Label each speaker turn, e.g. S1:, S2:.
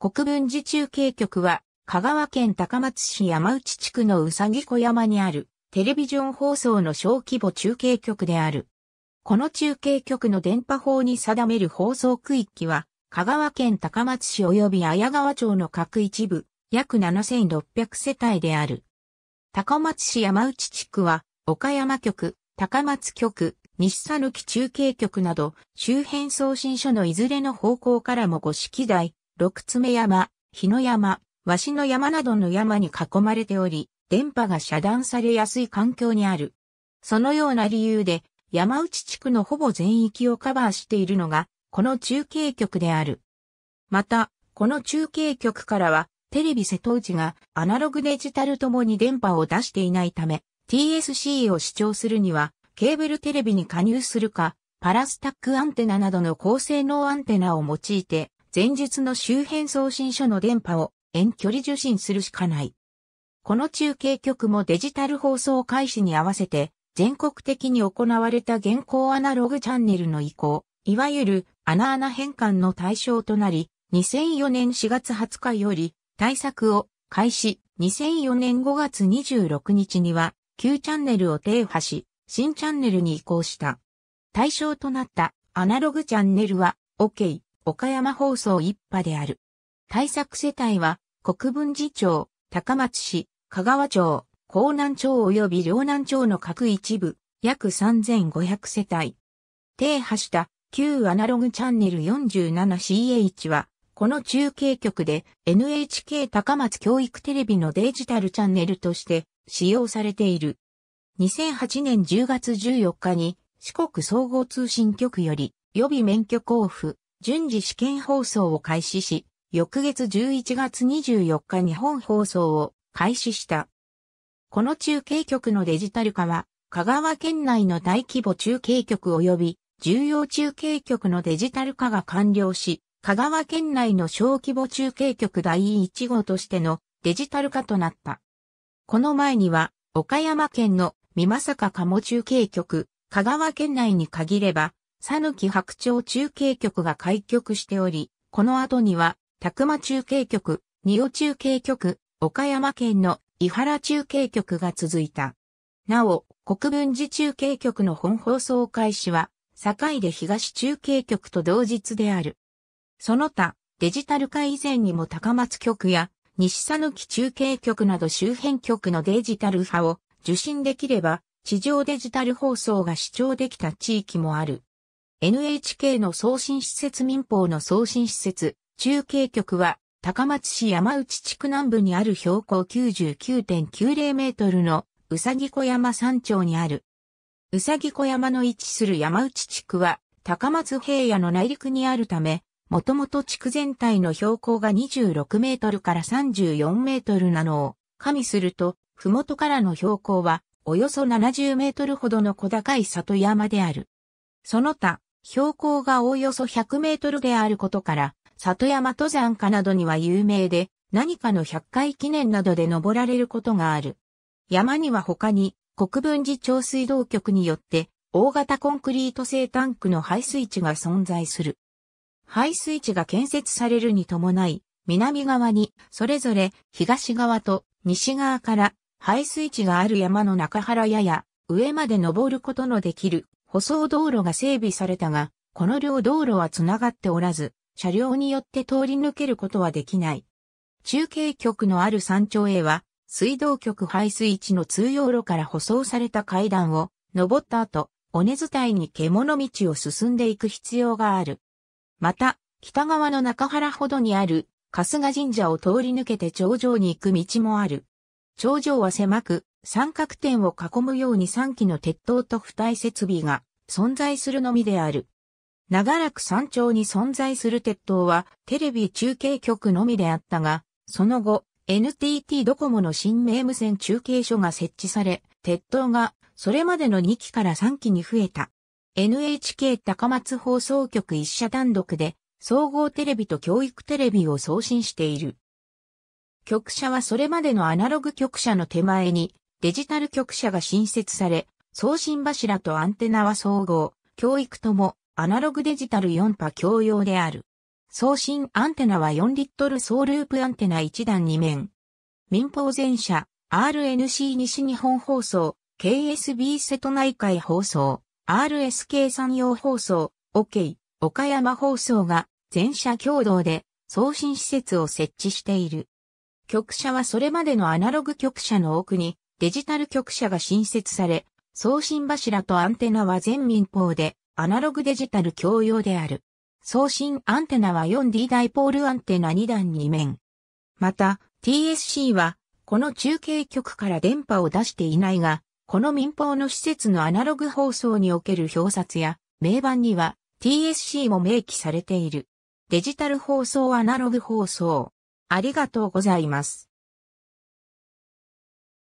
S1: 国分寺中継局は、香川県高松市山内地区のうさぎ小山にある、テレビジョン放送の小規模中継局である。この中継局の電波法に定める放送区域は、香川県高松市及び綾川町の各一部、約7600世帯である。高松市山内地区は、岡山局、高松局、西佐抜中継局など、周辺送信所のいずれの方向からもご指揮台、六つ目山、日の山、しの山などの山に囲まれており、電波が遮断されやすい環境にある。そのような理由で、山内地区のほぼ全域をカバーしているのが、この中継局である。また、この中継局からは、テレビ瀬戸内がアナログデジタルともに電波を出していないため、TSC を視聴するには、ケーブルテレビに加入するか、パラスタックアンテナなどの高性能アンテナを用いて、前述の周辺送信所の電波を遠距離受信するしかない。この中継局もデジタル放送開始に合わせて全国的に行われた現行アナログチャンネルの移行、いわゆるアナアナ変換の対象となり、2004年4月20日より対策を開始、2004年5月26日には旧チャンネルを停波し、新チャンネルに移行した。対象となったアナログチャンネルは OK、岡山放送一派である。対策世帯は、国分寺町、高松市、香川町、江南町及び両南町の各一部、約3500世帯。停波した旧アナログチャンネル 47CH は、この中継局で NHK 高松教育テレビのデジタルチャンネルとして使用されている。2008年10月14日に四国総合通信局より予備免許交付順次試験放送を開始し、翌月11月24日日本放送を開始した。この中継局のデジタル化は、香川県内の大規模中継局及び重要中継局のデジタル化が完了し、香川県内の小規模中継局第1号としてのデジタル化となった。この前には、岡山県の美作鴨中継局、香川県内に限れば、さぬき白鳥中継局が開局しており、この後には、宅間中継局、仁尾中継局、岡山県の伊原中継局が続いた。なお、国分寺中継局の本放送開始は、境で東中継局と同日である。その他、デジタル化以前にも高松局や西佐野木中継局など周辺局のデジタル派を受信できれば、地上デジタル放送が視聴できた地域もある。NHK の送信施設民放の送信施設、中継局は、高松市山内地区南部にある標高99.90メートルのうさぎ小山山頂にある。うさぎ小山の位置する山内地区は、高松平野の内陸にあるため、もともと地区全体の標高が26メートルから34メートルなのを、加味すると、ふもとからの標高は、およそ70メートルほどの小高い里山である。その他、標高がおおよそ100メートルであることから、里山登山家などには有名で、何かの100回記念などで登られることがある。山には他に、国分寺町水道局によって、大型コンクリート製タンクの排水池が存在する。排水池が建設されるに伴い、南側に、それぞれ東側と西側から排水池がある山の中原やや上まで登ることのできる舗装道路が整備されたが、この両道路は繋がっておらず、車両によって通り抜けることはできない。中継局のある山頂へは、水道局排水地の通用路から舗装された階段を登った後、尾根伝いに獣道を進んでいく必要がある。また、北側の中原ほどにある春日神社を通り抜けて頂上に行く道もある。頂上は狭く、三角点を囲むように3基の鉄塔と付帯設備が存在するのみである。長らく山頂に存在する鉄塔はテレビ中継局のみであったが、その後 NTT ドコモの新名無線中継所が設置され、鉄塔がそれまでの2基から3基に増えた。NHK 高松放送局一社単独で総合テレビと教育テレビを送信している。局舎はそれまでのアナログ局舎の手前にデジタル局舎が新設され、送信柱とアンテナは総合、教育とも、アナログデジタル4波共用である。送信アンテナは4リットル総ループアンテナ1段2面。民放全社、RNC 西日本放送、KSB 瀬戸内海放送、RSK 山陽放送、OK、岡山放送が全社共同で送信施設を設置している。局舎はそれまでのアナログ局舎の奥にデジタル局舎が新設され、送信柱とアンテナは全民放で、アナログデジタル共用である。送信アンテナは 4D ダイポールアンテナ2段2面。また、TSC は、この中継局から電波を出していないが、この民放の施設のアナログ放送における表札や、名板には TSC も明記されている。デジタル放送アナログ放送。ありがとうございます。